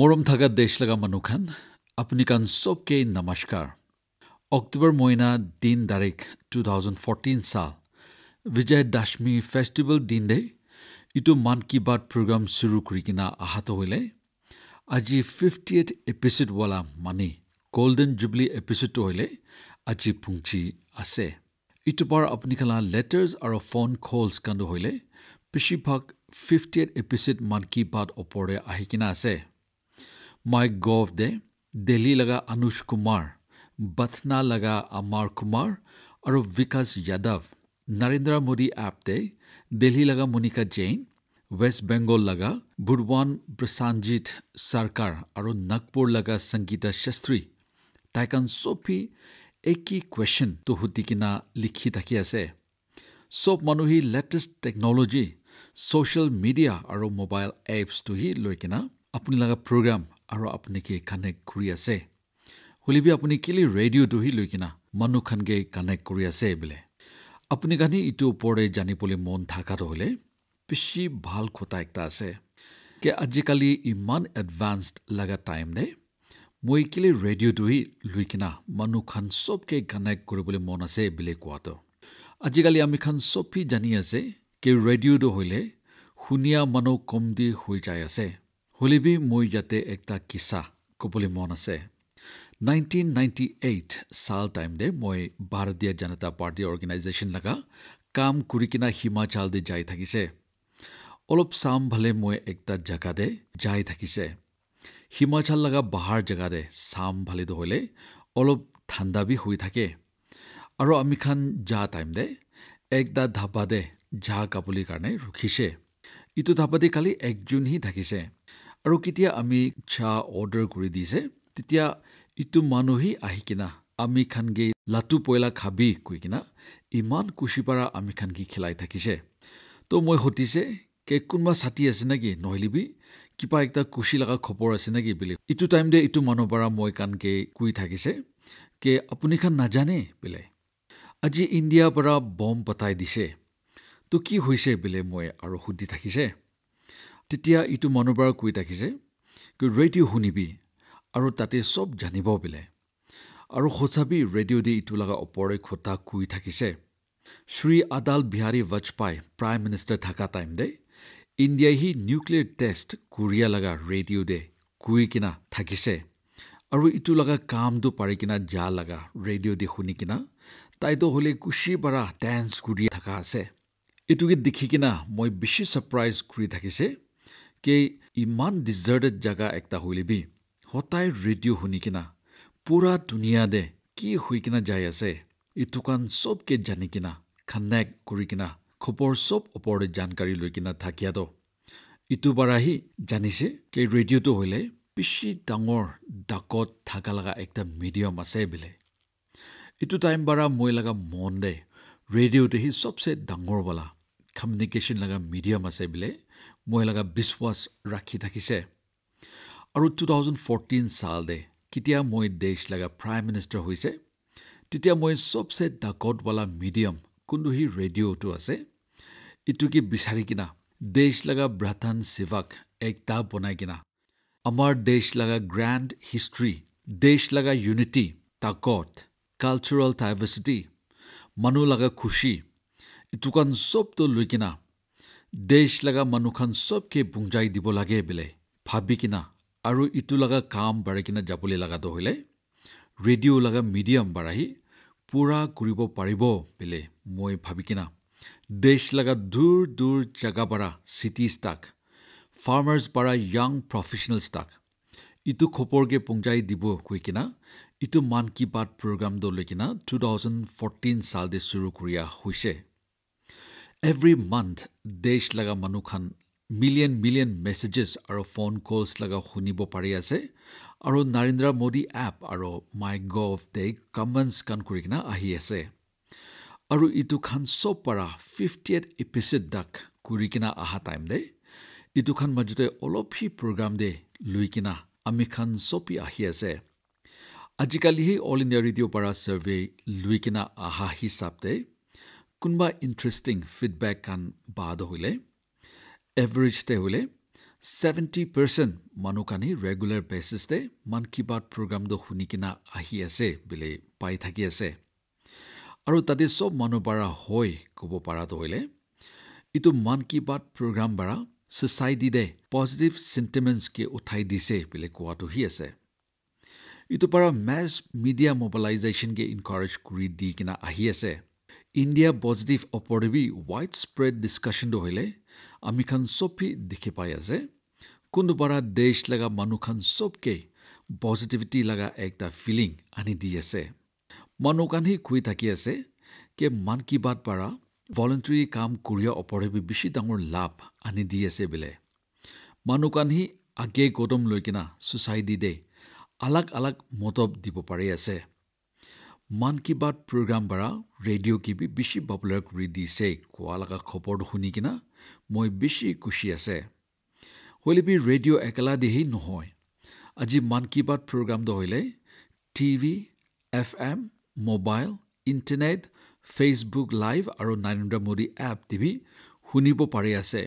মৰম থকা দেশ লগা মানুহখন আপোনাকান চবকেই নমস্কাৰ অক্টোবৰ মহিনা দিন তাৰিখ টু থাউজেণ্ড ফৰ্টিন চাল বিজয় দশমী ফেষ্টিভেল দিন দে ইটো মান কি বাত প্ৰগ্ৰাম চুৰু কৰি কিনা আহত হ'লে আজি ফিফটি এইট এপিচড ৱালা মানি গল্ডেন জুবলি এপিচডটো হ'লে আজি পুঞ্জি আছে ইটো পাৰ আপুনি খেলা লেটাৰ্ছ আৰু ফোন কলছ কাণ্ড হ'লে বেছিভাগ ফিফটি এইট এপিচড মান কি বাত ওপৰে আহি কিনা আছে মাই গভ দে দিল্লী লগা অনুষ কুমাৰ বথনা লগা অমাৰ কুমাৰ আৰু বিকাশ যাদৱ নৰেন্দ্ৰ মোদী এপ দে দিল্লী লগা মনিকা জৈন ৱেষ্ট বেংগল লগা বুৰৱান প্ৰশান্তজিৎ চৰকাৰ আৰু নাগপুৰ লগা সংগীতা শাস্ত্ৰী টাইকান চফি একি কুৱেশ্যনটো সুধি কিনা লিখি থাকি আছে চব মানুহে লেটেষ্ট টেকন'লজি ছ'চিয়েল মিডিয়া আৰু মোবাইল এপছটোহি লৈ কিনা আপুনি লগা প্ৰগ্ৰাম আৰু আপুনি কি কানেক্ট কৰি আছে শুলিবি আপুনি কেলি ৰেডিঅ'টোহি লৈ কিনা মানুহখনকে কানেক্ট কৰি আছে বোলে আপুনি কানি ইটো ওপৰে জানিবলৈ মন থকাটো হ'লে বেছি ভাল কথা এটা আছে কে আজিকালি ইমান এডভান্সড লগা টাইম নে মই কেলি ৰেডিঅ'টোহি লৈ কিনা মানুহখন চবকে কানেক্ট কৰিবলৈ মন আছে বুলি কোৱাটো আজিকালি আমি খান চবেই জানি আছে কি ৰেডিঅ'টো হ'লে শুনিয়া মানুহ কম দি হৈ যায় আছে শুলিবি মই ইয়াতে এটা কিছা ক'বলৈ মন আছে নাইনটিন নাইণ্টি এইট চাল টাইমতে মই ভাৰতীয় জনতা পাৰ্টী অৰ্গেনাইজেশ্যন লগা কাম কৰি কিনা হিমাচল দি যাই থাকিছে অলপ চাম ভালে মই এটা দে যাই থাকিছে হিমাচল লগা বাহাৰ জেগাতে চাম ভালে হ'লে অলপ ঠাণ্ডা বি হৈ থাকে আৰু আমি খান যা টাইমতে একটা ধাবাদে ঝা কাপলিৰ কাৰণে ৰখিছে ইটো ধাবাদে কালি একজনহে থাকিছে আৰু কেতিয়া আমি চাহ অৰ্ডাৰ কৰি দিছে তেতিয়া ইটো মানুহেই আহি কিনা আমি খানগে লাটু পইলা খাবি কৈ কিনা ইমান কুচিপাৰা আমি খানগি খেলাই থাকিছে তো মই সুধিছে কে কোনোবা ছাতি আছে নেকি নহলিবি কিবা এটা কুচি লগা খবৰ আছে নেকি বোলে ইটো টাইম দে ইটো মানুহ পৰা মই কাণকে কৈ থাকিছে কে আপুনি খান নাজানে বোলে আজি ইণ্ডিয়াৰ পৰা বম পতাই দিছে তো কি হৈছে বোলে মই আৰু সুধি থাকিছে তেতিয়া ইটো মানুহ কৈ থাকিছে ৰেডিঅ' শুনিবি আৰু তাতে চব জানিব বোলে আৰু সঁচাবি ৰেডিঅ' দি ইটো লগা ওপৰে খোটা কৈ থাকিছে শ্ৰী আদাল বিহাৰী বাজপেয়ী প্ৰাইম মিনিষ্টাৰ থকা টাইম দে ইণ্ডিয়াই সি নিউক্লিয়াৰ টেষ্ট কোৰিয়া লগা ৰেডিঅ' দে কৈ কিনা থাকিছে আৰু ইটো লগা কামটো পাৰি কিনা যা লগা ৰেডিঅ' দি শুনি কিনা তাইতো হ'লে কুচি পৰা ডেন্স কৰি থকা আছে এইটো গীত দেখি কিনা মই বেছি ছাৰপ্ৰাইজ কৰি থাকিছে তাতকৈ ইমান ডিজাৰ্টেড জেগা একটা হৈ লবি সদায় ৰেডিঅ' শুনি কিনা পুৰা ধুনীয়া দে কি শুই কিনে যাই আছে ইটো কাণ চবকে জানি কিনা খানেক কৰি কিনা খবৰ চব ওপৰতে জানকাৰী লৈ কিনে থাকিয়াতো ইটো বাৰ আহি জানিছে কে ৰেডিঅ'টো হ'লে বেছি ডাঙৰ ডাকত থাকা লগা এটা মিডিয়াম আছে বোলে ইটো টাইম বাৰা মই লগা মন দে ৰেডিঅ'টো সি চবচে ডাঙৰ বলা কমিউনিকেশ্যন লগা মিডিয়াম আছে বোলে মই লগা বিশ্বাস ৰাখি থাকিছে আৰু টু থাউজেণ্ড ফৰ্টিন চাল দে কেতিয়া মই দেশ লগা প্ৰাইম মিনিষ্টাৰ হৈছে তেতিয়া মই চবচে ডাকতৱালা মিডিয়াম সি ৰেডিঅ'টো আছে ইটো কি বিচাৰি কিনা দেশ লগা ব্ৰাথান এক একতা বনাই কিনা আমাৰ দেশ লগা গ্ৰেণ্ড হিষ্ট্ৰী দেশ লগা ইউনিটি তাকত কালচাৰেল ডাইভাৰ্চিটি মানুহ লগা খুচি ইটো চবটো লৈ কিনা দেশ লগা মানুহখন চবকে বুঞ্জাই দিব লাগে বোলে ভাবি কিনা আৰু ইটো লগা কাম বাঢ়ি কিনা যাবলৈ লগা দহিলে ৰেডিঅ' লগা মিডিয়াম বাঢ়ি পূৰা কৰিব পাৰিব বোলে মই ভাবি কিনা দেশ লগা দূৰ দূৰ জেগা পৰা চিটিজ তাক ফাৰ্মাৰ্ছ পৰা য়াং প্ৰফেচনেলছ তাক ইটো খপৰকে পুঞ্জাই দিব কৈ কিনা ইটো মান কি বাত প্ৰগ্ৰাম দলৈ কিনা টু থাউজেণ্ড ফ'ৰটিন চাল দে চুৰু কৰিয়া হৈছে এভৰি মান্থ দেশ লগা মানুহখন মিলিয়ন মিলিয়ন মেছেজেছ আৰু ফোন কলছ লগা শুনিব পাৰি আছে আৰু নৰেন্দ্ৰ মোদী এপ আৰু মাই গভ দে কমেণ্টছ কাণ কৰি কিনে আহি আছে আৰু ইটো খান চব পাৰা ফিফটি এইট এপিচিড ডাক কৰি কিনে অহা টাইম দে ইটো খান মাজতে অলপ সি প্ৰগ্ৰাম দে লৈ কিনে আমি খান চবেই আহি আছে আজিকালিহে অল ইণ্ডিয়া ৰেডিঅ' পাৰা ছাৰ্ভে লৈ কিনে অহা হিচাপ দেই কোনোবা ইণ্টাৰেষ্টিং ফিডবেক কাণ বাদ হ'লে এভাৰেজতে হ'লে ছেভেণ্টি পাৰ্চেণ্ট মানুহ কানি ৰেগুলাৰ বেচিছতে মন কী বাত প্ৰগ্ৰামটো শুনি কিনে আহি আছে বুলি পাই থাকি আছে আৰু তাতে চব মানুহ পাৰা হৈ ক'ব পৰাটো হ'লে ইটো মন কী বাত প্ৰগ্ৰাম বাৰা ছ'চাইটি দে পজিটিভ ছিণ্টিমেণ্টছকে উঠাই দিছে বুলি কোৱাটোহি আছে ইটো পৰা মেছ মিডিয়া মোবাইলাইজেশ্যনকে ইনকাৰেজ কৰি দি কিনে আহি আছে ইণ্ডিয়া পজিটিভ অপৰিবি ৱাইড স্প্ৰেড ডিছকাশ্যনটো হ'লে আমি খান চবেই দেখি পাই আছে কোনোবাৰা দেশ লগা মানুহ খান চবকে পজিটিভিটি লগা এটা ফিলিং আনি দি আছে মানুহ কানি কৈ থাকি আছে কে মান কী বাট পাৰা ভলণ্টৰী কাম কৰিয়া অপৰিবি বেছি ডাঙৰ লাভ আনি দি আছে বোলে মানুহ কানি আগে গদম লৈ কিনা চুচাইটি দে আলাগ আলাক মতব দিব পাৰি আছে মন কী বাত প্ৰগ্ৰাম পৰা ৰেডিঅ' কিবি বেছি পপুলাৰ কৰি দিছে কোৱা লগা খবৰটো শুনি কিনা মই বেছি খুচি আছে হলিবি ৰেডিঅ' একেলা দিহি নহয় আজি মন কী বাত প্ৰগ্ৰামটো হ'লে T V F M mobile internet Facebook live আৰু Narendra Modi app T V শুনিব পাৰি আছে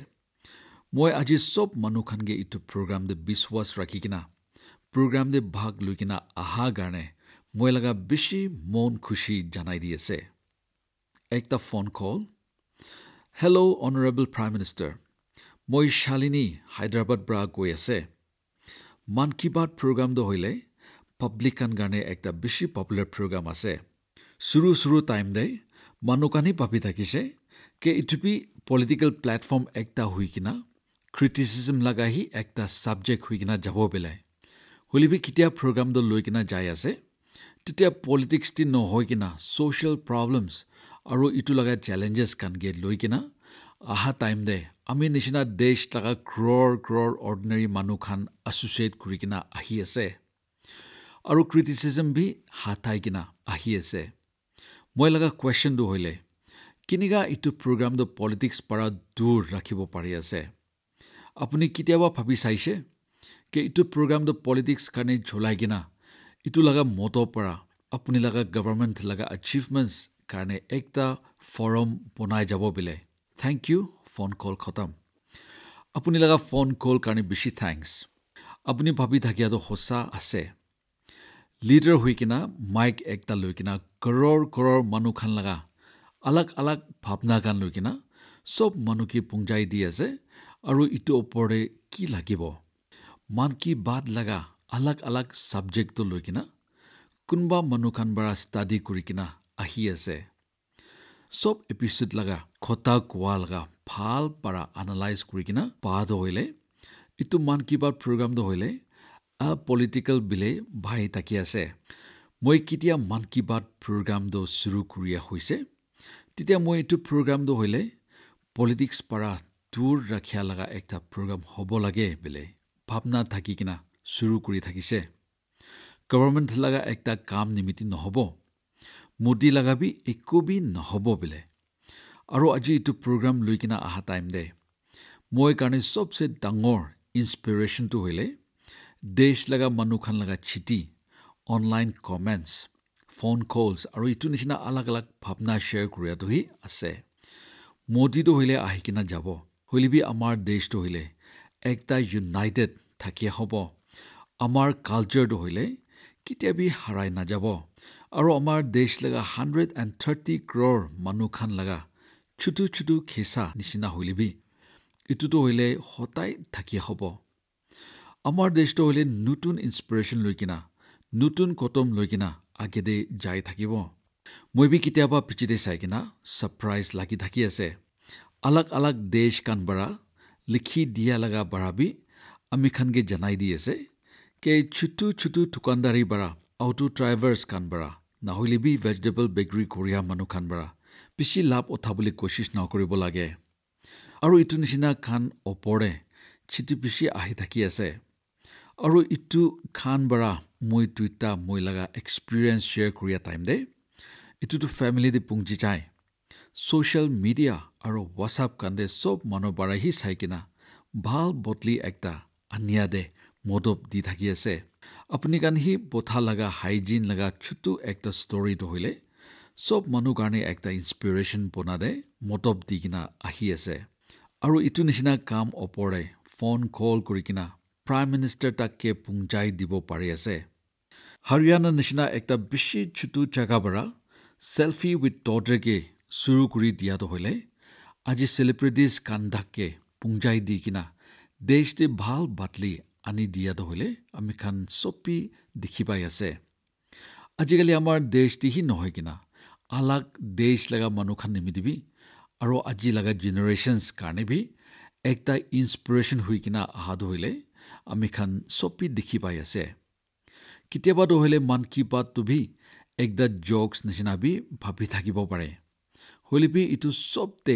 মই আজি চব মানুহখনকে এইটো প্ৰগ্ৰামটো বিশ্বাস ৰাখি কিনা প্ৰগ্ৰামটো ভাগ লৈ কিনা অহাৰ কাৰণে মই লগা বেছি মন খুচি জনাই দি আছে একটা phone call hello' honourable prime minister মই শালিনী হায়দৰাবাদ পৰা কৈ আছে মন কি বাত প্ৰগ্ৰামটো হ'লে পাব্লিকান কাৰণে এটা বেছি পপুলাৰ প্ৰগ্ৰাম আছে চুৰু চুৰু টাইম দে মানুহকানি পাপি থাকিছে কে ইটুপি পলিটিকেল প্লেটফৰ্ম একটা হৈ কিনা ক্ৰিটিচিজম লগাহি একটা ছাবজেক্ট হৈ কিনা যাব পেলাই হলিবি কেতিয়া প্ৰগ্ৰামটো লৈ কিনা যায় আছে তেতিয়া পলিটিক্সটি দি নহয় কিনা ছ'চিয়েল প্ৰব্লেমছ আৰু ইটো লগা চেলেঞ্জেছ কানগে লৈ কিনা অহা টাইম দে আমি নিচিনা দেশ লগা ক্ৰৰ ক্ৰৰ অৰ্ডিনেৰী মানুহ খান এছ'চিয়েট কৰি কিনা আহি আছে আৰু ক্ৰিটিচিজম বি হাতাই কিনা আহি আছে মই লগা কুৱেশ্যনটো হ'লে কেনেকুৱা ইটো প্ৰগ্ৰামটো পলিটিক্স পৰা দূৰ ৰাখিব পাৰি আছে আপুনি কেতিয়াবা ভাবি চাইছে কে ইটো প্ৰগ্ৰামটো পলিটিক্স কাৰণে জ্বলাই কিনা ইটো লগা মতো পৰা আপুনি লগা গভৰ্ণমেণ্ট লগা এচিভমেণ্টছ কাৰণে একটা ফৰম বনাই যাব বোলে থেংক ইউ ফোন কল খতম আপুনি লগা ফোন কল কাৰণে বেছি থেংকছ আপুনি ভাবি থাকিয়াতো সঁচা আছে লিডাৰ হৈ কিনা মাইক একটা লৈ কিনা ঘৰৰ ঘৰৰ মানুহখন লগা আলাক আলাক ভাৱনা গান লৈ কিনা চব মানুহকে পুংজাই দি আছে আৰু ইটো ওপৰতে কি লাগিব মান কি বাদ লগা আলগ আলগ ছাবজেক্টটো লৈ কিনা কোনোবা মানুহখন বাৰা ষ্টাডি কৰি কিনা আহি আছে চব এপিচিড লগা খটা কোৱা লগা ভাল পাৰা এনালাইজ কৰি কিনে পাহ হ'লে ইটো মান কিবা প্ৰগ্ৰামটো হ'লে পলিটিকেল বিলে ভাই থাকি আছে মই কেতিয়া মন কী বাত প্ৰগ্ৰামটো চুৰু কৰি হৈছে তেতিয়া মই এইটো প্ৰগ্ৰামটো হ'লে পলিটিক্স পৰা দূৰ ৰাখিয়া লগা এটা প্ৰগ্ৰাম হ'ব লাগে বোলে ভাৱনা থাকি কিনা চুৰু কৰি থাকিছে গভৰ্ণমেণ্ট লগা একটা কাম নিমিতি নহ'ব মোদী লগাবি একোবি নহ'ব বোলে আৰু আজি এইটো প্ৰগ্ৰাম লৈ কিনে অহা টাইম দে মই কাৰণে চবচে ডাঙৰ ইনস্পিৰেশ্যনটো হ'লে দেশ লগা মানুহখন লগা চিঠি অনলাইন কমেণ্টছ ফোন কলছ আৰু ইটোৰ নিচিনা আলগ আলগ ভাৱনা শ্বেয়াৰ কৰাটোহি আছে মোদীটো হ'লে আহি কিনে যাব হ'লিবি আমাৰ দেশটো হ'লে একটা ইউনাইটেড থাকিয়ে হ'ব আমাৰ কালচাৰটো হ'লে কেতিয়াবি হাৰাই নাযাব আৰু আমাৰ দেশ লগা হাণ্ড্ৰেড এণ্ড থাৰ্টি ক্ৰৰ মানুহখন লগা চুটু চুটু খেচা নিচিনা হ'লিবি ইটোতো হ'লে সদায় থাকি হ'ব আমাৰ দেশটো হ'লে নতুন ইনস্পিৰেশ্যন লৈ কিনা নতুন কটম লৈ কিনা আগেদে যাই থাকিব মই বি কেতিয়াবা পিচিতে চাই কিনা ছাৰপ্ৰাইজ লাগি থাকি আছে আলাগ আলাগ দেশ কাণ বাৰা লিখি দিয়া লগা বাৰাবি আমি খানগে জনাই দি আছে কেই ছুটু ছুটু ঠোকানদাৰী বাৰা অটো ড্ৰাইভাৰ্ছ কানবাৰা বি ভেজিটেবল বেকৰী কৰিয়া মানুহ খান কানবাৰা বেছি লাভ উঠা বুলি কোচিছ নকৰিব লাগে আৰু ইটো নিচিনা খান অপৰে চিটি পিচি আহি থাকি আছে আৰু ইটো খান খানবাৰা মই টুইটা মই লগা এক্সপিৰিয়েঞ্চ শ্বেয়াৰ কৰিয়া টাইম দে ইটোতো ফেমিলি দি পুঞ্জি যায় ছ'চিয়েল মিডিয়া আৰু হোৱাটছআপ কান্দে চব মানুহ বাৰাহি চাই কিনা ভাল বটলি একটা আনিয়া দে মদপ দি থাকি আছে আপুনি কাৰণে সি বঠা লগা হাইজিন লগা ছোটো এটা ষ্টৰিটো হ'লে চব মানুহ কাৰণে এটা ইনস্পিৰেশ্যন বনাদে মদপ দি কিনা আহি আছে আৰু ইটো নিচিনা কাম অপৰে ফোন কল কৰি কিনা প্ৰাইম মিনিষ্টাৰ তাকে পুংজাই দিব পাৰি আছে হাৰিয়ানা নিচিনা এটা বেছি ছোটো জেগা পৰা চেলফি উইথ টডৰেকে চুৰু কৰি দিয়াটো হ'লে আজি চেলিব্ৰিটিজ কান্ধাকে পুংজাই দি কিনা দেশটি ভাল বাটলি আনি দিয়াটো হ'লে আমি খান চপি দেখি পাই আছে আজিকালি আমাৰ দেশ দিহি নহয় কিনা আলাক দেশ লগা মানুহখান নিমিদিবি আৰু আজি লগা জেনেৰেশ্যনছ কাৰণে বি একটা ইনস্পিৰেশ্যন হৈ কিনা অহাটো হ'লে আমি খান চপি দেখি পাই আছে কেতিয়াবা দহিলে মান কি পাতটো ভি একদা জকছ নিচিনা বি ভাবি থাকিব পাৰে হ'লে বি এইটো চবতে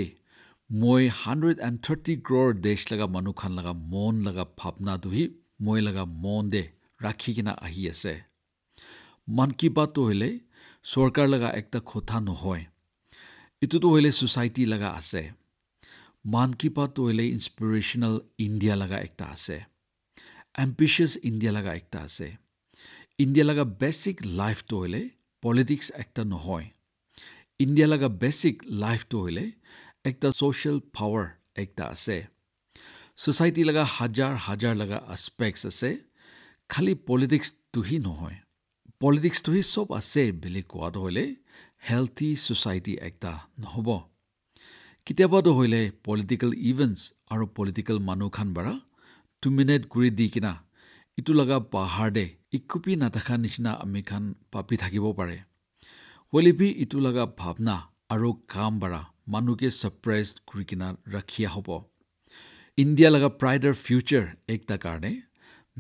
মই হাণ্ড্ৰেড এণ্ড থাৰ্টি ক্ৰ'ৰ দেশ লগা মানুহখান লগা মন লগা ভাৱনাটোহি মই লগা মন দে ৰাখি কিনা আহি আছে মন কি বাতটো হ'লে চৰকাৰ লগা এটা কথা নহয় এইটোতো হ'লে ছ'চাইটি লগা আছে মন কি বাতটো হ'লে ইনস্পিৰেশ্যনেল ইণ্ডিয়া লগা একটা আছে এম্বিচিয়াছ ইণ্ডিয়া লগা একটা আছে ইণ্ডিয়া লগা বেচিক লাইফটো হ'লে পলিটিক্স একটা নহয় ইণ্ডিয়া লগা বেচিক লাইফটো হ'লে একটা ছ'চিয়েল পাৱাৰ একটা আছে ছ'চাইটি লগা হাজাৰ হাজাৰ লগা আছপেক্টছ আছে খালী পলিটিক্সটোহি নহয় পলিটিক্সটোহি চব আছে বুলি কোৱাটো হ'লে হেল্থি ছ'চাইটি এটা নহ'ব কেতিয়াবাতো হ'লে পলিটিকেল ইভেণ্টছ আৰু পলিটিকেল মানুহখন বাৰা টুমিনেট কৰি দি কিনা ইটো লগা পাহাৰ দে ইকুপি নাথাকা নিচিনা আমি খান পাপি থাকিব পাৰে হলিভি ইটো লগা ভাৱনা আৰু কাম বাৰা মানুহকে ছাৰপ্ৰাইজ কৰি কিনা ৰাখিয়া হ'ব ইণ্ডিয়া লগা প্ৰাইডৰ ফিউচাৰ একটা কাৰণে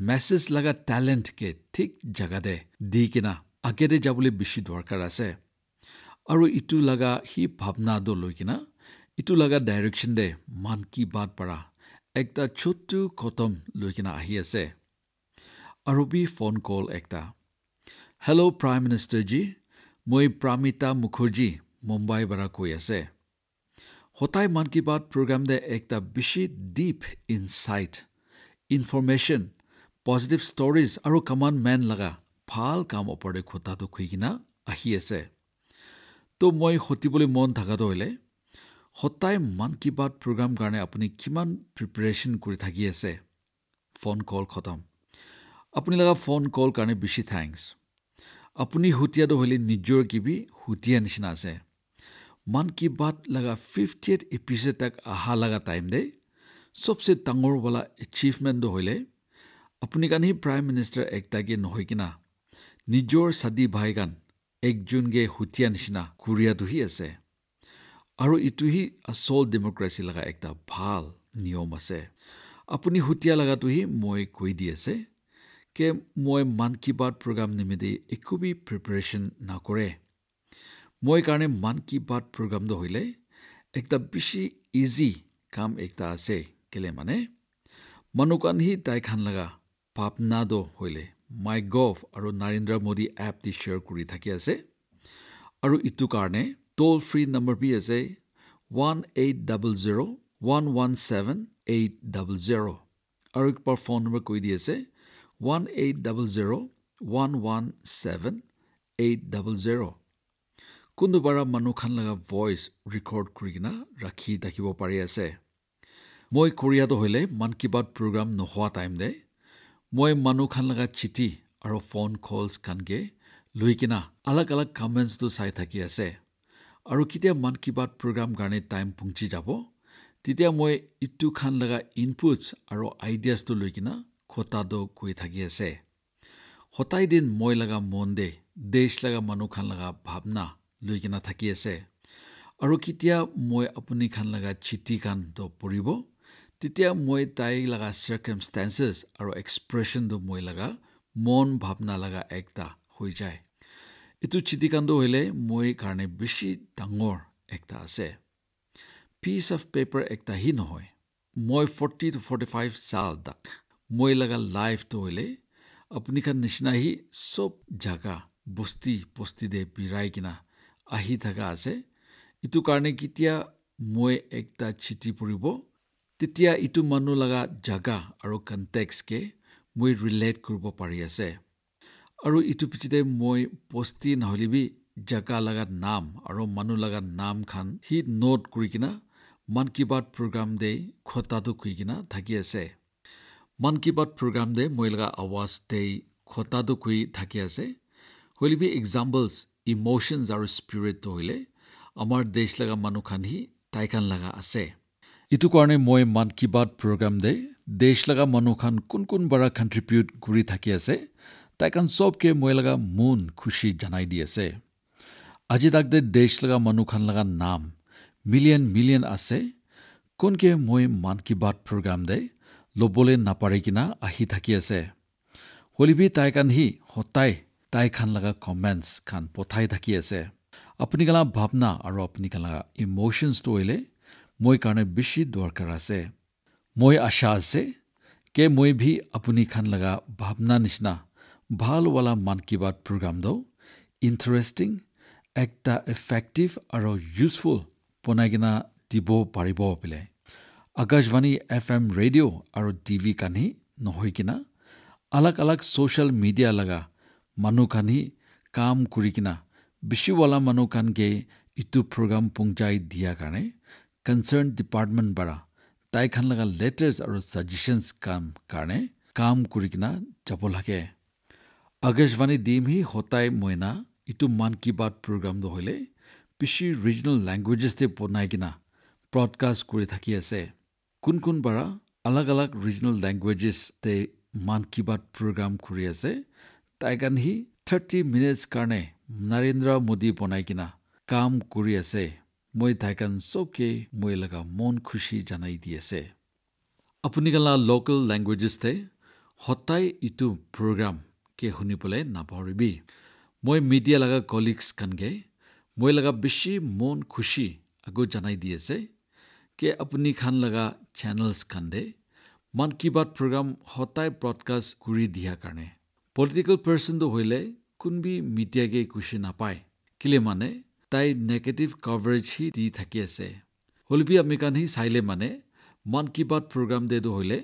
মেছেজ লগা টেলেণ্টকে ঠিক জেগাতে দি কিনা আগেৰে যাবলৈ বেছি দৰকাৰ আছে আৰু ইটো লগা সি ভাৱনাটো লৈ কিনা ইটো লগা ডাইৰেকশ্যন দে মান কি বাট পৰা একটা ছোট্ট কটম লৈ কিনা আহি আছে আৰু বি ফোন কল একটা হেল্ল' প্ৰাইম মিনিষ্টাৰজী মই প্ৰামিতা মুখৰ্জী মুম্বাইৰ পৰা কৈ আছে সদায় মন কী বাত প্ৰগ্ৰাম দে এক বেছি deep insight information positive stories আৰু কমান মেন লগা ভাল কাম ওপৰতে খুটাটো খুই কিনে আহি আছে তো মই সতিবলৈ মন থকাটো হ'লে সদায় মন কী বাত প্ৰগ্ৰাম কাৰণে আপুনি কিমান প্ৰিপেৰেশ্যন কৰি থাকি আছে ফোন কল খতম আপুনি লগা ফোন কল কাৰণে বেছি থেংকছ আপুনি সুতীয়াটো হ'লে নিজৰ কিবি সুতীয়া নিচিনা আছে মন কি বাত লগা ফিফটি এইট এপিচোড তাক অহা লগা টাইম দে সবসে ডাঙৰ বলা এচিভমেণ্টো হ'লে আপুনি কানি প্ৰাইম মিনিষ্টাৰ একটাকে নহয় কিনা নিজৰ চাদি ভাই গান একজনগে সুতীয়া নিচিনা কুৰিয়াটোহি আছে আৰু ইটোহি আচল ডেম'ক্ৰেচি লগা এটা ভাল নিয়ম আছে আপুনি সুতীয়া লগাটোহি মই কৈ দি আছে কে মই মন কি বাত প্ৰগ্ৰাম নিমিত্তে একোবি প্ৰিপেৰেশ্যন নকৰে মই কাৰণে মান কি বাট প্ৰগ্ৰামটো হ'লে একদম বেছি ইজি কাম এটা আছে কেলে মানে মানুহকানহি তাইখান লগা ভাৱনাদ হ'লে মাই গভ আৰু নৰেন্দ্ৰ মোদী এপটি শ্বেয়াৰ কৰি থাকি আছে আৰু ইটো কাৰণে টোল ফ্ৰী নম্বৰ বি আছে one eight double zero' one one seven eight double zero' আৰু একবাৰ ফোন নম্বৰ কৈ দি আছে one eight double zero' one one seven eight double zero' কোনোবাৰা মানুহখন লগা ভইচ ৰেকৰ্ড কৰি কিনা ৰাখি থাকিব পাৰি আছে মই কোৰিয়াটো হ'লে মন কী বাত প্ৰগ্ৰাম নোহোৱা টাইম দে মই মানুহখন লগা চিঠি আৰু ফোন কলছ কানকে লৈ কিনা আলগ আলগ কমেণ্টছটো চাই থাকি আছে আৰু কেতিয়া মন কী বাত প্ৰগ্ৰাম কাৰণে টাইম পুংচি যাব তেতিয়া মই ইটো খান লগা ইনপুটছ আৰু আইডিয়াছটো লৈ কিনে খতাটো কৈ থাকি আছে সদায় দিন মই লগা মন দে দেশ লগা মানুহখন লগা ভাৱনা লৈ কিনে থাকি আছে আৰু কেতিয়া মই আপুনি খান লগা চিঠি খানটো পঢ়িব তেতিয়া মই তাই লগা চাৰ্কেমষ্টেঞ্চেছ আৰু এক্সপ্ৰেশ্যনটো মই লগা মন ভাৱনা লগা একটা হৈ যায় এইটো চিঠি কাণ্ড হ'লে মই কাৰণে বেছি ডাঙৰ একটা আছে পিচ অফ পেপাৰ একতাহি নহয় মই ফৰ্টি টু ফৰ্টি ফাইভ চাল তাক মই লগা লাইফটো হ'লে আপুনি খান নিচিনাহি চব জেগা বস্তি বস্তিতে বিৰাই কিনা আহি থকা আছে ইটো কাৰণে কেতিয়া মই এটা চিঠি পঢ়িব তেতিয়া ইটো মানুহ লগা জেগা আৰু কণ্টেক্সকে মই ৰিলেট কৰিব পাৰি আছে আৰু ইটো পিঠিতে মই পষ্টি নহ'লেবি জেগা লগা নাম আৰু মানুহ লগা নামখন সি নোট কৰি কিনে মন কী বাত প্ৰগ্ৰাম দে খতাটো কৰি কিনে থাকি আছে মন কী বাত প্ৰগ্ৰাম দে মই লগা আৱাজ দে খতাটো কৰি থাকি আছে হ'লেবি এক্সাম্পলছ ইম'শ্যনছ আৰু স্পিৰিট হ'লে আমাৰ দেশ লগা মানুহখানি টাইকান লগা আছে ইটো কাৰণে মই মন কী বাত প্ৰগ্ৰাম দে দেশ লগা মানুহখন কোন কোন বৰা কণ্ট্ৰিবিউট কৰি থাকি আছে টাইকান চবকে মই লগা মন খুচি জনাই দি আছে আজি তাক দেশ লগা মানুহখন লগা নাম মিলিয়ন মিলিয়ন আছে কোনকে মই মন কী বাত প্ৰগ্ৰাম দে ল'বলৈ নাপাৰি কিনা আহি থাকি আছে হলিবি তাইকান সি সতায় তাই খান লগা কমেণ্টছ খান পঠাই থাকি আছে আপুনি গেলা ভাৱনা আৰু আপুনি গেলা ইম'শ্যনছটো আহিলে মই কাৰণে বেছি দৰকাৰ আছে মই আশা আছে কে মই ভি আপুনি খান লগা ভাৱনা নিচিনা ভালৱালা মন কী বাত প্ৰগ্ৰামটো ইণ্টাৰেষ্টিং এটা এফেক্টিভ আৰু ইউজফুল বনাই কিনা দিব পাৰিব বোলে আকাশবাণী এফ এম ৰেডিঅ' আৰু টিভি ভি নহৈ কিনা আলগ আলাক ছ'চিয়েল মিডিয়া লগা মানুহ খানি কাম কৰি কিনা বিচিৱালা মানুহ খানকে ইটো প্ৰগ্ৰাম পুংজাই দিয়াৰ কাৰণে কনচাৰ্ণ ডিপাৰ্টমেণ্ট পৰা তাইখান লগা লেটাৰ্ছ আৰু ছাজেশ্যনছ কাম কাৰণে কাম কৰি কিনা যাব লাগে আকাশবাণী দিম হি হতাই মইনা ইটো মন কী বাত প্ৰগ্ৰামটো হ'লে পিছি ৰিজনেল লেংগুৱেজেছে বনাই কিনা ব্ৰডকাষ্ট কৰি থাকি আছে কোন কোন পৰা আলগ আলগ ৰিজনেল লেংগুৱেজেছতে মন কী বাত প্ৰগ্ৰাম কৰি আছে তাইক আনহি থাৰ্টি মিনিটছ কাৰণে নৰেন্দ্ৰ মোদী বনাই কিনা কাম কৰি আছে মই তাইকান চবকে মই লগা মন খুচি জনাই দি আছে আপুনি গলা লোকেল লেংগুৱেজেছতে সদায় ইটো প্ৰগ্ৰাম কে শুনিবলৈ নাপাহৰিবি মই মিডিয়া লগা কলিগছ কানগে মই লগা বেছি মন খুচি আগত জনাই দি আছে কে আপুনি খান লগা চেনেলছ কান্দে মন কি বাত প্ৰগ্ৰাম সদায় ব্ৰডকাষ্ট কৰি দিয়াৰ কাৰণে পলিটিকেল পাৰ্চনটো হ'লে কোনবি মিডিয়াকে কুচি নাপায় কেলে মানে তাই নেগেটিভ কভাৰেজহি দি থাকি আছে হ'লবি আমি কানহি চাইলে মানে মন কী বাত প্ৰগ্ৰাম দেটো হ'লে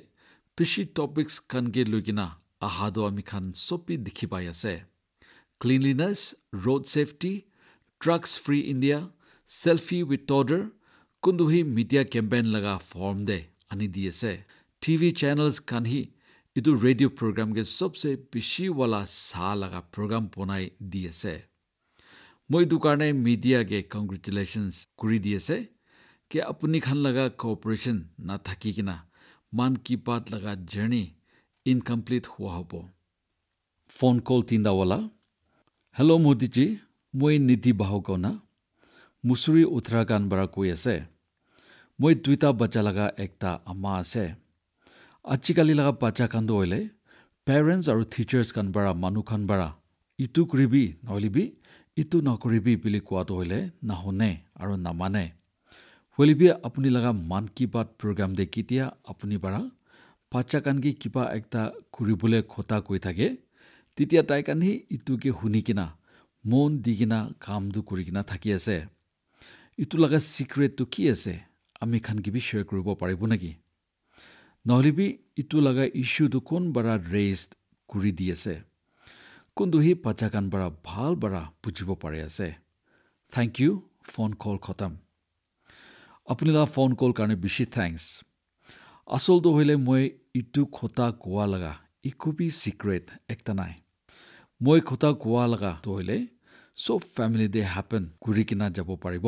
পিছি টপিকছ কানগে লৈ কিনে অহাটো আমি খান চবি দেখি পাই আছে cleanliness road safety drugs free India selfie with daughter কোনটো মিডিয়া কেম্পেইন লগা ফৰ্ম দে আনি দি আছে টিভি চেনেলছ কানহি এইটো ৰেডিঅ' প্ৰগ্ৰামকে চবচে পিছিৱালা চাহ লগা প্ৰগ্ৰাম বনাই দি আছে মই এইটো কাৰণে মিডিয়াকে কংগ্ৰেচুলেশ্যনছ কৰি দি আছে কে আপুনি খান লগা কঅপাৰেশ্যন নাথাকি কিনা মান কি পাত লগা জাৰ্ণি ইনকমপ্লিট হোৱা হ'ব ফোন কল তিনিটা ৱালা হেল্ল' মোদীজী মই নিধি বাহকনা মুছুৰি গান বাৰা কৈ আছে মই দুইটা দুটা লগা একটা আমা আছে আজিকালি লগা বাচ্চা খান দিলে পেৰেণ্টছ আৰু টিচাৰ্ছ কাণ বাৰা মানুহ খান বাৰা ইটো কৰিবি নহলিবি ইটো নকৰিবি বুলি কোৱাটো হ'লে নাশুনে আৰু নামানে হলিবি আপুনি লগা মান কি বাত প্ৰগ্ৰাম দে কেতিয়া আপুনি বাৰা বাচ্চা কান্দি কিবা এটা কৰিবলৈ খতা কৈ থাকে তেতিয়া তাই কান্দি ইটোকে শুনি কিনা মন দি কিনা কামটো কৰি কিনা থাকি আছে ইটো লগা ছিক্ৰেটটো কি আছে আমি খান কিবি শ্বেয়াৰ কৰিব পাৰিব নেকি নহ'লে ইটো লগা ইছ্যুটো কোন বাৰা ৰেইজ কৰি দি আছে কোনটো সেই পাচা কাণ বাৰা ভাল বৰা বুজিব পাৰি আছে থেংক ইউ ফোন কল খতম আপুনি লগা ফোন কল কাৰণে বেছি থেংকছ আচলতে হ'লে মই ইটো খোটা কোৱা লগা ই খুবই একটা নাই মই খোটা কোৱা লগা হ'লে চব ফেমিলি দে হেপেন কৰি কিনা যাব পাৰিব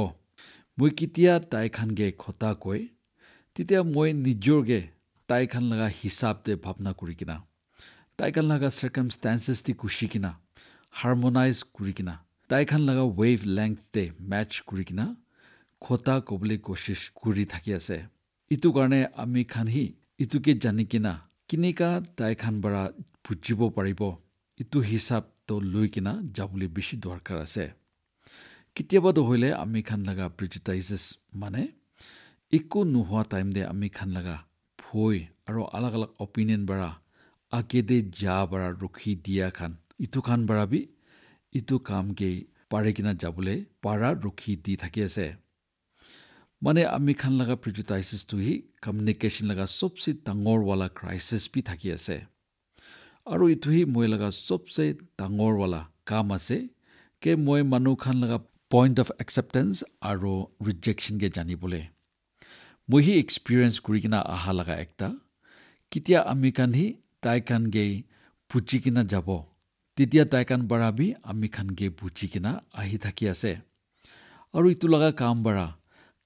মই কেতিয়া তাইখানগে খোটাকৈ তেতিয়া মই নিজৰগে তাই খান লগা হিচাপ দে ভাৱনা কৰি কিনে তাইখান লগা চাৰ্কামষ্টেঞ্চেছ দি গুচি কিনা হাৰমনাইজ কৰি কিনা তাই খান লগা ৱেভ লেংথ দে মেটচ কৰি কিনা খতা ক'বলৈ কোচিছ কৰি থাকি আছে ইটো কাৰণে আমি খানহি ইটোকে জানি কিনা তাই খান বৰা বুজিব পাৰিব ইটো হিচাপ হিচাপটো লৈ কিনা যাবলৈ বেছি দৰকাৰ আছে কেতিয়াবা দহিলে আমি খান লগা প্ৰিজিটাইজেছ মানে একো নোহোৱা টাইম দে আমি খান লগা হৈ আৰু আলগ আলগ অপিনিয়ন বাৰা আগেদে যা বাৰা ৰখি দিয়া খান ইটো খান বাৰাবি ইটো কামকেই পাৰে কিনা যাবলৈ পাৰা ৰখি দি থাকি আছে মানে আমি খান লগা প্ৰিজুটাইচিছটোহি কমিউনিকেশ্যন লগা চবচে ডাঙৰ ৱালা ক্ৰাইচিছ বি থাকি আছে আৰু ইটোহি মই লগা চবচে ডাঙৰ ৱালা কাম আছে কে মই মানুহ খান লগা পইণ্ট অফ একচেপ্টেঞ্চ আৰু ৰিজেকশ্যনকে জানিবলৈ মই সি এক্সপিৰিয়েঞ্চ কৰি কিনে অহা লগা একটা কেতিয়া আমি কান্দি তাই কান গেই বুজি কিনা যাব তেতিয়া তাই কাণ বাৰাবি আমি খান গে বুজি কিনা আহি থাকি আছে আৰু ইটো লগা কাম বাৰা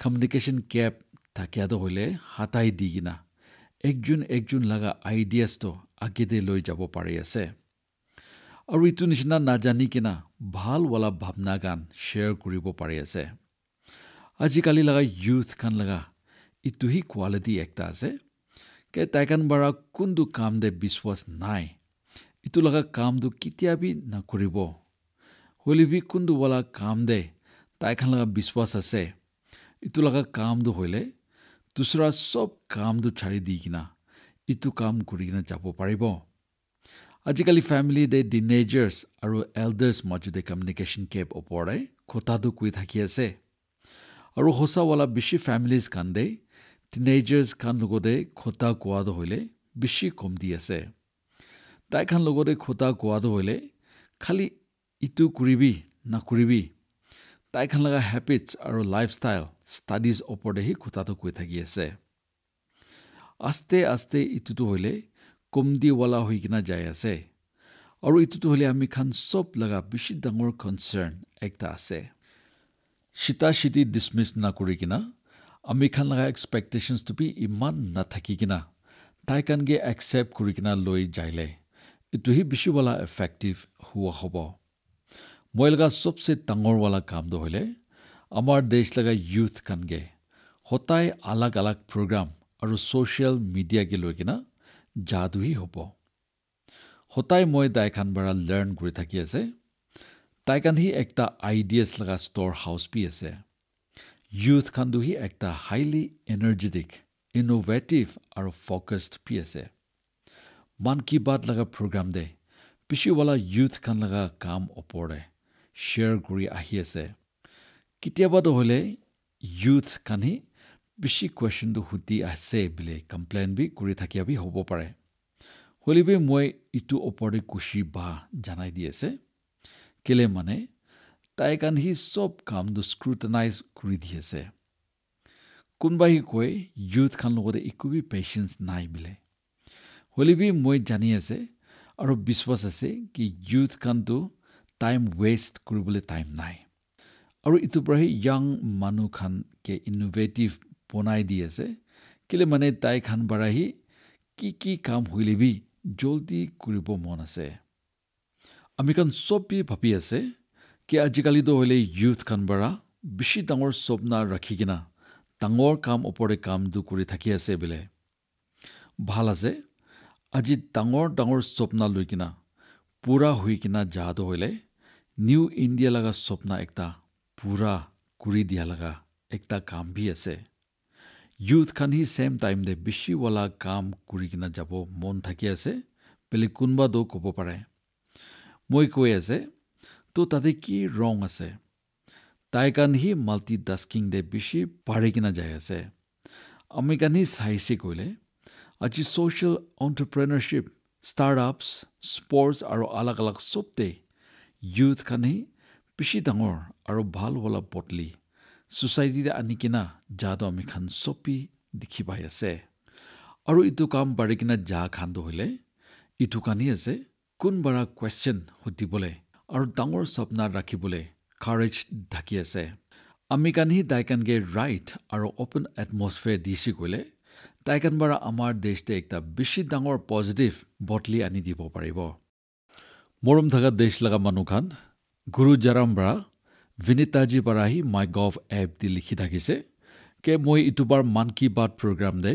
কমিউনিকেশ্যন কেপ থাকিয়াতো হ'লে হাতাই দি কিনা একজন একজন লগা আইডিয়াছটো আগেদে লৈ যাব পাৰি আছে আৰু ইটো নিচিনা নাজানি কিনা ভাল ৱালা ভাৱনা গান শ্বেয়াৰ কৰিব পাৰি আছে আজিকালি লগা য়ুথ খান লগা ইটো হি কোৱালিটি একটা আছে কে তাইকান বাৰা কোনটো কাম দে বিশ্বাস নাই ইটো লগা কামটো কেতিয়াবি নকৰিব হ'লেবি কোনটো বলা কাম দে তাইখান লগা বিশ্বাস আছে ইটো লগা কামটো হ'লে দোচৰা চব কামটো ছাৰি দি কিনা ইটো কাম কৰি কিনে যাব পাৰিব আজিকালি ফেমিলি দে ডিনেজাৰ্ছ আৰু এল্ডাৰ্ছ মাজতে কমিউনিকেশ্যন কেপ ওপৰে কথাটো কৈ থাকি আছে আৰু সঁচাৱালা বেছি ফেমিলিজ কান্দেই টিনেজাৰ্ছ খান লগতে খোটা কোৱাটো হ'লে বেছি কম দি আছে তাইখান লগতে খোটা কোৱাটো হ'লে খালি ইটো কৰিবি নাকৰিবি তাইখান লগা হেবিটছ আৰু লাইফ ষ্টাইল ষ্টাডিজ ওপৰতেহি খোটাটো কৈ থাকি আছে আস্তে আস্তে ইটোটো হ'লে কম কমদিৱালা হৈ কিনা যাই আছে আৰু ইটোটো হ'লে আমি খান চব লগা বেছি ডাঙৰ কনচাৰ্ণ এটা আছে চিটা চিটি ডিছমিছ নাকৰি কিনা আমি খান লগা এক্সপেক্টেশ্যনছটো বি ইমান নাথাকি কিনা তাই কানগে গে একচেপ্ট কৰি কিনা লৈ যাইলে এইটোহে বিচুৱালা এফেক্টিভ হোৱা হ'ব মই লগা চবচে ডাঙৰৱালা কামটো হ'লে আমাৰ দেশ লগা য়ুথ কানগে গে সদায় আলাগ আলাগ প্ৰগ্ৰাম আৰু ছ'চিয়েল মিডিয়াকে লৈ কিনা যাদুহি হ'ব সদায় মই তাই খান পৰা লাৰ্ণ কৰি থাকি আছে তাই কানহি এটা আইডিয়াছ লগা ষ্ট'ৰ হাউচ বি আছে ইউথ খান্দোহি এটা হাইলি এনাৰ্জেটিক ইনোভেটিভ আৰু ফকাছড পি আছে মান কি বাদ লগা প্ৰগ্ৰাম দে পিছিৱালা ইউথ খান লগা কাম ওপৰে শ্বেয়াৰ কৰি আহি আছে কেতিয়াবাতো হ'লে ইউথ কানি বেছি কুৱেশ্যনটো সুধি আছে বুলি কমপ্লেইন বি কৰি থাকি আমি হ'ব পাৰে হ'লে বি মই ইটো ওপৰতে কুচি বা জনাই দি আছে কেলে মানে তাইক সি চব কামটো স্ক্ৰুটেনাইজ কৰি দি আছে কোনোবাই কয় য়ুথখন লগতে একোবি পেচেঞ্চ নাই বোলে হ'লেবি মই জানি আছে আৰু বিশ্বাস আছে কি য়ুথখনটো টাইম ৱেষ্ট কৰিবলৈ টাইম নাই আৰু ইটোৰ পৰাহে য়ং মানুহখনকে ইনোভেটিভ বনাই দি আছে কেলে মানে তাইখন সি কি কি কাম হ'লেবি জল্দি কৰিব মন আছে আমিখন চবেই ভাবি আছে কি আজিকালিতো হ'লে ইউথখন বাৰা বেছি ডাঙৰ স্বপ্না ৰাখি কিনা ডাঙৰ কাম ওপৰে কামটো কৰি থাকি আছে বোলে ভাল আছে আজি ডাঙৰ ডাঙৰ স্বপ্না লৈ কিনা পূৰা হৈ কিনা যাহাতো হ'লে নিউ ইণ্ডিয়া লগা স্বপ্না এটা পূৰা কৰি দিয়া লগা এটা কাম বি আছে ইউথখন সি ছেম টাইম দে বেছিৱালা কাম কৰি কিনা যাব মন থাকি আছে বেলেগ কোনোবাটো ক'ব পাৰে মই কৈ আছে তো তাতে কি ৰং আছে তাই কান্ধি মাল্টি টাস্কিং দে বেছি পাৰি কিনা যাই আছে আমি কান্ধি চাইছে কৈলে আজি ছ'চিয়েল অণ্টাৰপ্ৰেনাৰশ্বিপ ষ্টাৰ্টআপছ স্পৰ্টছ আৰু আলাগ আলাগ চবতে ইউথ কান্ধি বেছি ডাঙৰ আৰু ভাল হ'লা পটলি ছ'চাইটিতে আনি কিনা যাতো আমি খান চপি দেখি পাই আছে আৰু ইটো কাম পাৰি কিনে যা খান্দো হ'লে ইটো কান্ধি আছে কোনবাৰা কুৱেশ্যন সুধিবলৈ আৰু ডাঙৰ স্বপ্না ৰাখিবলৈ কাৰেজ ঢাকি আছে আমি কানি দাইকানগে ৰাইট আৰু অপেন এটমছফেয়াৰ দিছে গ'লে তাইকান আমাৰ দেশতে এটা বেছি ডাঙৰ পজিটিভ বটলি আনি দিব পাৰিব মৰম থকা দেশ লগা মানুহখন গুৰু জাৰাম বৰা বৰাহি মাই গভ এপ দি লিখি থাকিছে কে মই ইটোবাৰ মন কী বাত প্ৰগ্ৰাম দে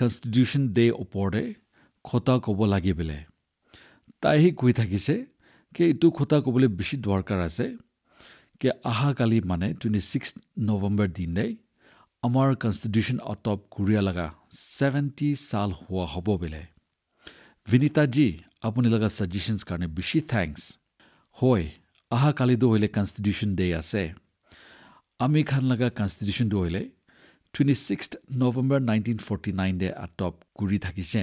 কনষ্টিটিউচন ডে ওপৰতে কথা ক'ব লাগে বোলে তাইহে কৈ থাকিছে কে এইটো কথা ক'বলৈ বেছি দৰকাৰ আছে কে অহাকালি মানে টুৱেণ্টি ছিক্স নৱেম্বৰ দিনাই আমাৰ কনষ্টিটিউচন অটপ কুৰিয়া লগা ছেভেণ্টি চাল হোৱা হ'ব বোলে বিনীতাজী আপুনি লগা ছাজেশ্যনছ কাৰণে বেছি থেংকছ হয় অহাকালিটো হ'লে কনষ্টিটিউচন ডে আছে আমি খান লগা কনষ্টিটিউশ্যনটো হ'লে twenty six November nineteen forty nine day adopt কৰি থাকিছে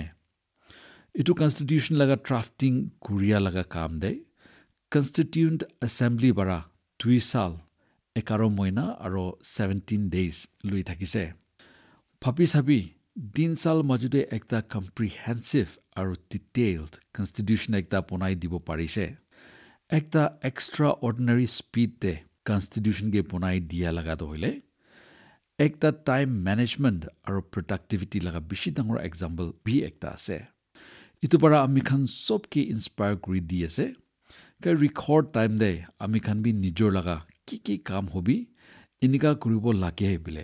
এইটো কনষ্টিটিউচন লগা ড্ৰাফটিং কুৰিয়া লগা কাম দেই কনষ্টিটিউণ্ট এছেম্বলিৰ পৰা দুই চাল এঘাৰ মইনা আৰু ছেভেণ্টিন ডেইজ লৈ থাকিছে ভাবি চাবি দিন চাল মাজতে এটা কম্প্ৰিহেঞ্চিভ আৰু ডিটেইলড কনষ্টিটিউশ্যন এটা বনাই দিব পাৰিছে এটা এক্সট্ৰা অৰ্ডিনেৰী স্পীডতে কনষ্টিটিউশ্যনকে বনাই দিয়া লগাটো হ'লে এটা টাইম মেনেজমেণ্ট আৰু প্ৰডাক্টিভিটি লগা বেছি ডাঙৰ এক্সাম্পল বি এটা আছে ইটোৰ পৰা আমিখন চবকে ইনস্পায়াৰ কৰি দি আছে কে ৰেকৰ্ড টাইম দে আমি খানবি নিজৰ লগা কি কি কাম হবি এনেকুৱা কৰিব লাগে বোলে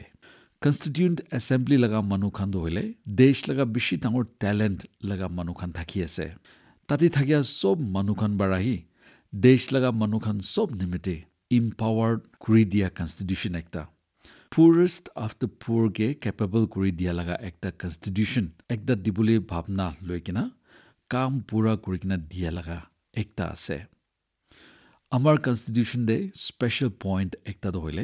কনষ্টিটিউণ্ট এছেম্বলি লগা মানুহ খান হ'লে দেশ লগা বেছি ডাঙৰ টেলেণ্ট লগা মানুহ খান থাকি আছে তাতে থাকি চব মানুহ খান বাঢ়াহি দেশ লগা মানুহ খান চব নিমিত্তে ইম্পাৱাৰ্ড কৰি দিয়া কনষ্টিটিউচন একটা পুৰেষ্ট অফ দ্য পুৰকে কেপেবল কৰি দিয়া লগা একটা কনষ্টিটিউশ্যন একটা দিবলৈ ভাৱনা লৈ কিনা কাম পূৰা কৰি কিনা দিয়া লগা একটা আছে আমাৰ কনষ্টিটিউশ্যনতে স্পেচিয়েল পইণ্ট এটা হ'লে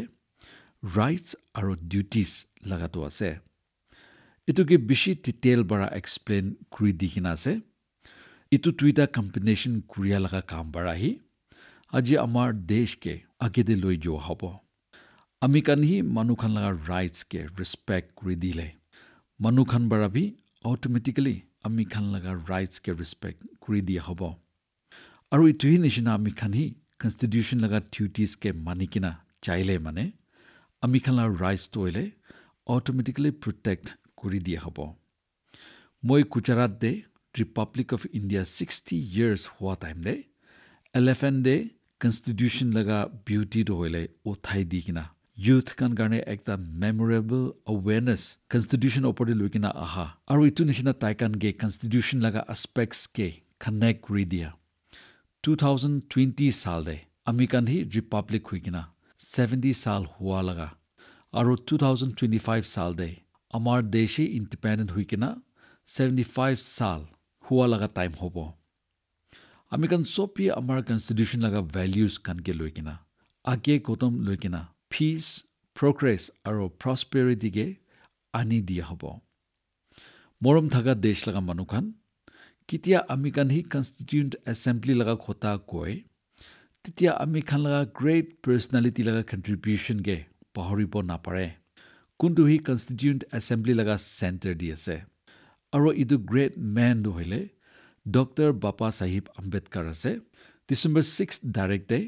ৰাইটছ আৰু ডিউটিছ লগাটো আছে এইটোকে বেছি ডিটেইল পৰা এক্সপ্লেইন কৰি দি কিনে আছে এইটো দুইটা কম্পিনেশ্যন কৰিয়া লগা কাম পৰা আহি আজি আমাৰ দেশকে আগেদি লৈ যোৱা হ'ব আমি কানহি মানুহখন লগা ৰাইটছকে ৰেচপেক্ট কৰি দিলে মানুহখন পৰা বি অট'মেটিকেলি আমি খান লগা ৰাইটছকে ৰেচপেক্ট কৰি দিয়া হ'ব আৰু ইটোহি নিচিনা আমি খানহি কনষ্টিটিউশ্যন লগা ডিউটিজকে মানি কিনে চাইলে মানে আমি আমিখানৰ ৰাইজটো হ'লে অট'মেটিকেলি প্ৰটেক্ট কৰি দিয়া হ'ব মই গুজৰাট দে Republic of India sixty years হোৱা টাইম দে এলিফেণ্ট দে কনষ্টিটিউশ্যন লগা বিউটিটো হ'লে উঠাই দি কিনা ইউথ কাৰণ কাৰণে এটা মেমৰেবল অৱেৰনেছ কনষ্টিটিউশ্যন ওপৰতে লৈ কিনা আহা আৰু ইটো নিচিনা টাইকান গে কনষ্টিটিউশ্যন লগা আছপেক্টছকে কানেক্ট কৰি দিয়া 2020 साल दे अमेरिकन ही रिपब्लिक हुई ना 70 साल हुआ लगा आरो 2025 साल दे अमार देश ही इंडिपेंडेंट हुई ना 75 साल हुआ लगा टाइम हो बो अमेरिकन सब ये अमार कंस्टिट्यूशन लगा वैल्यूज कन के लोग ना आगे कोतम लोग ना पीस प्रोग्रेस आरो प्रॉस्पेरिटी के आनी दिया हो बो मोरम थगा देश लगा मनुकन কেতিয়া আমি কাৰণ সেই কনষ্টিটিউণ্ট এছেম্বলি লগা কথা কয় তেতিয়া আমি খান লগা গ্ৰেট পাৰ্চনেলিটি লগা কণ্ট্ৰিবিউশ্যনকে পাহৰিব নাপাৰে কোনটো সেই কনষ্টিটিউণ্ট এছেম্বলি লগা চেণ্টাৰ দি আছে আৰু ইটো গ্ৰেট মেন হ'লে ডক্টৰ বাবা চাহিব আম্বেদকাৰ আছে ডিচেম্বৰ ছিক্স ডে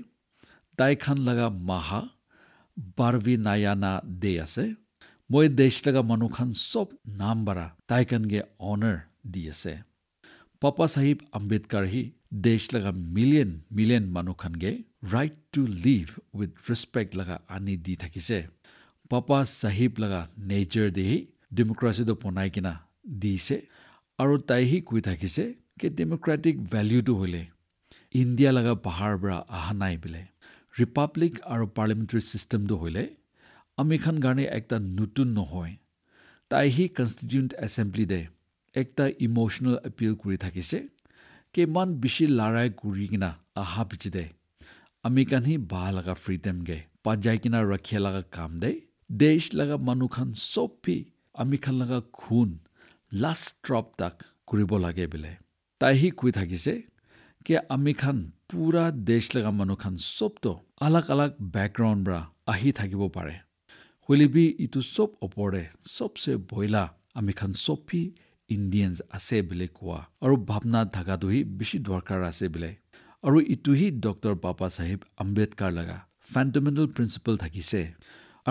তাই খান লগা মাহা বাৰ্বি নায়ানা ডে আছে মই দেশ লগা মানুহ খান চব নাম বাৰা তাইখানগে অনাৰ দি আছে পাপা চাহিব আম্বেদকাৰহি দেশ লগা মিলিয়ন মিলিয়ন মানুহখনগে right to live with respect লগা আনি দি থাকিছে পাপা চাহিব লগা নেচাৰ দেহি ডেমক্ৰেচিটো বনাই কিনা দিছে আৰু তাইহি কৈ থাকিছে কি ডেমক্ৰেটিক ভেলিউটো হ'লে ইণ্ডিয়া লগা পাহাৰৰ পৰা অহা নাই বোলে ৰিপাব্লিক আৰু পাৰ্লিমেণ্টাৰী ছিষ্টেমটো হ'লে আমিৰ খান কাৰণে এটা নতুন নহয় তাইহি কনষ্টিটিউণ্ট এছেম্বলি দে এটা ইমোশনেল এপিল কৰি থাকিছে কিমান বেছি লৰাই কৰি কিনে আহা পিছি দে আমি কানি বাহ লগা ফ্ৰীডম গে পাজাই কিনে ৰখিয়ে লগা কাম দে দেশ লগা মানুহ খান চবি আমি খান লগা খুন লাষ্ট ড্ৰপ তাক কৰিব লাগে বোলে তাইহি কৈ থাকিছে কে আমি খান পুৰা দেশ লগা মানুহ খান চবতো আলগ আলগ বেকগ্ৰাউণ্ড পৰা আহি থাকিব পাৰে শৈলীবি ইটো চব ওপৰে চবচে বইলা আমি খান চবি ইণ্ডিয়ানছ আছে বুলি কোৱা আৰু ভাৱনা থকাটো হি বেছি দৰকাৰ আছে বোলে আৰু ইটোহি ডক্টৰ পাপা চাহেব আম্বেদকাৰ লগা ফেণ্টামেণ্টেল প্ৰিন্সিপল থাকিছে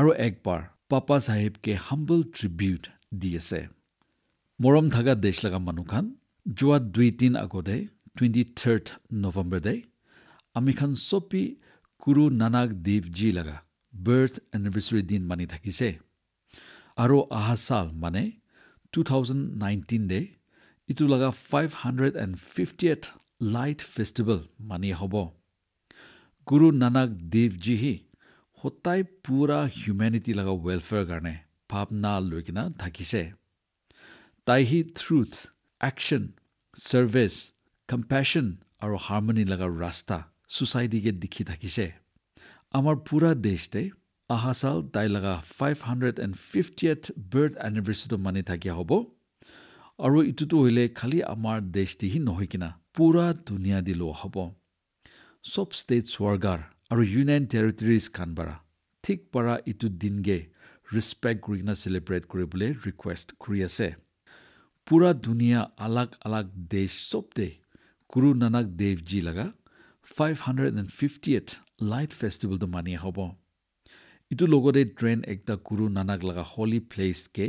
আৰু একবাৰ পাপা চাহেবকে হাম্বল ট্ৰিবিউট দি আছে মৰম থকা দেশ লগা মানুহখন যোৱা দুই তিন আগতে টুৱেণ্টি থাৰ্ড নৱেম্বৰ নৱেম্বৰতে আমিখন চপি কুৰু নানাক দেৱজী লগা বাৰ্থ এনিভাৰ্চাৰী দিন মানি থাকিছে আৰু অহা চাল মানে 2019 day, itulaga 550th light festival mani hobo. Guru Nanak Dev Jihi, hotai pura humanity laga welfare garne, papna lukina takise. Taihi truth, action, service, compassion, aro harmony laga rasta, society ge dikhi takise. Amar pura deshte, অহা চাল তাই লগা five hundred and fifty eight birth এনিভাৰ্চাৰীটো মানি থাকিয়া হ'ব আৰু ইটোতো হ'লে খালি আমাৰ দেশটিহি নহয় কিনা পূৰা ধুনীয়া দি লোৱা হ'ব চব ষ্টেট স্বৰ্গাৰ আৰু ইউনিয়ন টেৰিটৰিজ খানবাৰা ঠিক পাৰা ইটো দিনগে ৰেচপেক্ট কৰি কিনে চেলিব্ৰেট কৰিবলৈ ৰিকুৱেষ্ট কৰি আছে পূৰা ধুনীয়া আলাগ আলাগ দেশ চবতে গুৰু নানক দেৱজী লগা five hundred and fifty eight light ফেষ্টিভেলটো মানি হ'ব ইটো লগতে ট্ৰেইন একটা গুৰু নানাক লগা হলি প্লেচকে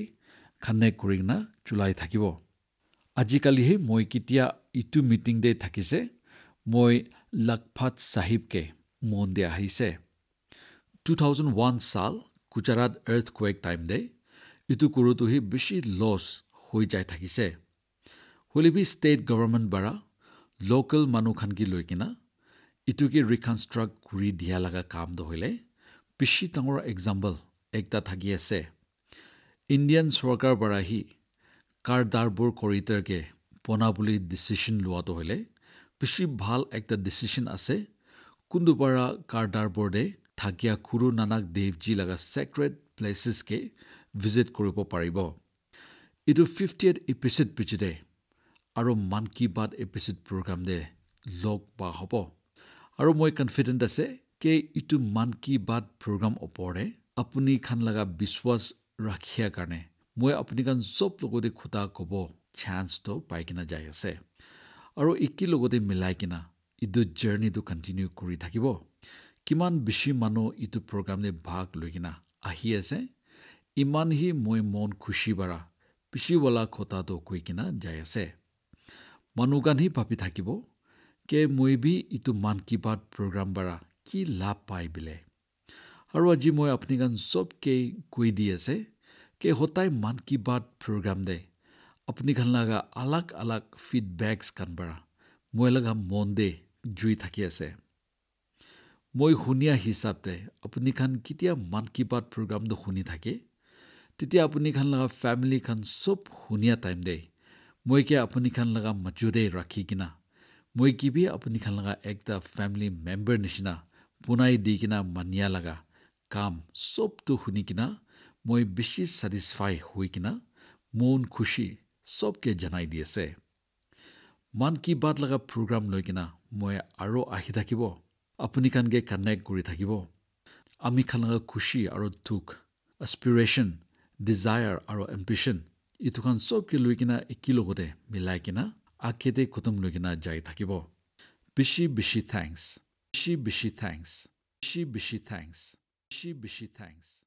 কানেক্ট কৰি না চুলাই থাকিব আজিকালিহে মই কেতিয়া ইটো মিটিং দে থাকিছে মই লাকফাট চাহিবকে মন দি আহিছে টু থাউজেণ্ড ওৱান চাল গুজৰাট এৰ্থ কুৱেক টাইম দে ইটো গুৰুটোহি বেছি লছ হৈ যায় থাকিছে হলিবি ষ্টেট গভৰ্ণমেণ্ট বাৰা লোকেল মানুহখান কি লৈ কিনা ইটোকে ৰিকনষ্ট্ৰাক্ট কৰি দিয়া লগা কাম দহিলে বেছি ডাঙৰ এক্সাম্পল একটা থাকি আছে ইণ্ডিয়ান চৰকাৰ বাৰাহী কাৰ দাৰবোৰ কৰি তাকে বনা বুলি ডিচিশ্যন লোৱাটো হ'লে বেছি ভাল এটা ডিচিশ্যন আছে কোনোবাৰা কাৰ দাৰবোৰে থাকিয়া গুৰু নানক দেৱজী লগা ছেক্ৰেট প্লেচেছকে ভিজিট কৰিব পাৰিব এইটো ফিফটি এইট এপিচড পিছতে আৰু মান কী বাত এপিচড প্ৰগ্ৰাম দে লগ পোৱা হ'ব আৰু মই কনফিডেণ্ট আছে কে ইটো মান কি বাত প্ৰগ্ৰাম ওপৰে আপুনি খান লগা বিশ্বাস ৰাখিয়া কাৰণে মই আপুনি খান চব লগতে খুটা ক'ব চান্সটো পাই কিনা যাই আছে আৰু একে লগতে মিলাই কিনা ইটো জাৰ্ণিটো কণ্টিনিউ কৰি থাকিব কিমান বেছি মানুহ ইটো প্ৰগ্ৰামে ভাগ লৈ কিনা আহি আছে ইমানহি মই মন খুচি বাৰা পিছিৱলা খুটাটো কৈ কিনা যাই আছে মানুহ কানহি ভাবি থাকিব কে মই বি ইটো মান কি বাত প্ৰগ্ৰাম বাৰা কি লাভ পাই বোলে আৰু আজি মই আপুনি গান চবকেই কৈ দি আছে কেই সদায় মান কি বাট প্ৰগ্ৰাম দে আপুনি খান লগা আলাগ আলাগ ফিডবেকছ কান পাৰা মই লগা মন দে জুই থাকি আছে মই শুনিয়া হিচাপে আপুনি খান কেতিয়া মান কি বাট প্ৰগ্ৰামটো শুনি থাকে তেতিয়া আপুনি খান লগা ফেমিলি খান চব শুনিয়া টাইম দে মই কে আপুনি খান লগা মাজুদে ৰাখি কিনা মই কিবি আপুনি খান লগা একদম ফেমিলি মেম্বাৰ নিচিনা পোনাই দি কিনে মানিয়া লগা কাম চবটো শুনি কিনা মই বেছি ছেটিছফাই হৈ কিনে মন খুচি চবকে জনাই দি আছে মান কি বাট লগা প্ৰগ্ৰাম লৈ কিনা মই আৰু আহি থাকিব আপুনি কাণগে কানেক্ট কৰি থাকিব আমি খান লগা খুচি আৰু দুখ এছপিৰেশ্যন ডিজায়াৰ আৰু এম্বিশ্যন ইটো খান চবকে লৈ কিনে একেলগতে মিলাই কিনা আগকেইটে কুটুম লৈ কিনা যাই থাকিব বেছি বেছি thanks She Bishi thanks. She Bishi thanks. She Bishi thanks.